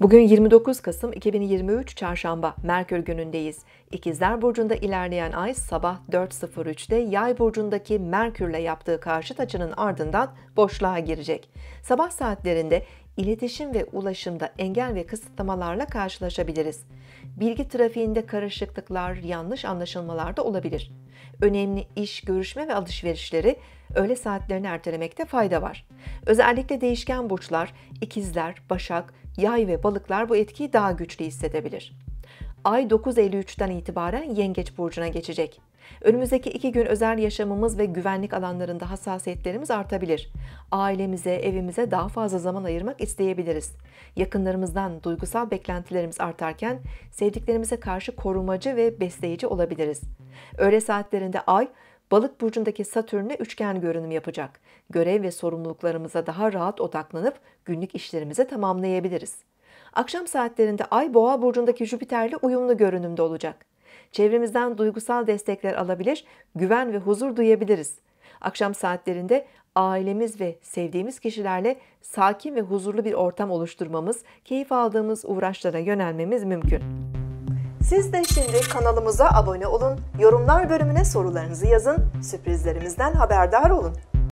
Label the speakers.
Speaker 1: Bugün 29 Kasım 2023 Çarşamba Merkür günündeyiz. İkizler burcunda ilerleyen ay sabah 4.03'te Yay burcundaki Merkürle yaptığı karşıt açının ardından boşluğa girecek. Sabah saatlerinde iletişim ve ulaşımda engel ve kısıtlamalarla karşılaşabiliriz. Bilgi trafiğinde karışıklıklar, yanlış anlaşılmalar da olabilir. Önemli iş, görüşme ve alışverişleri öğle saatlerini ertelemekte fayda var. Özellikle değişken burçlar, ikizler, başak, yay ve balıklar bu etkiyi daha güçlü hissedebilir. Ay 9.53'ten itibaren Yengeç Burcu'na geçecek. Önümüzdeki iki gün özel yaşamımız ve güvenlik alanlarında hassasiyetlerimiz artabilir. Ailemize, evimize daha fazla zaman ayırmak isteyebiliriz. Yakınlarımızdan duygusal beklentilerimiz artarken sevdiklerimize karşı korumacı ve besleyici olabiliriz. Öğle saatlerinde Ay, Balık burcundaki Satürn'e üçgen görünüm yapacak. Görev ve sorumluluklarımıza daha rahat odaklanıp günlük işlerimizi tamamlayabiliriz akşam saatlerinde Ay Boğa burcundaki Jüpiter'le uyumlu görünümde olacak. Çevremizden duygusal destekler alabilir, güven ve huzur duyabiliriz. Akşam saatlerinde ailemiz ve sevdiğimiz kişilerle sakin ve huzurlu bir ortam oluşturmamız, keyif aldığımız uğraşlara yönelmemiz mümkün. Siz de şimdi kanalımıza abone olun, yorumlar bölümüne sorularınızı yazın, sürprizlerimizden haberdar olun.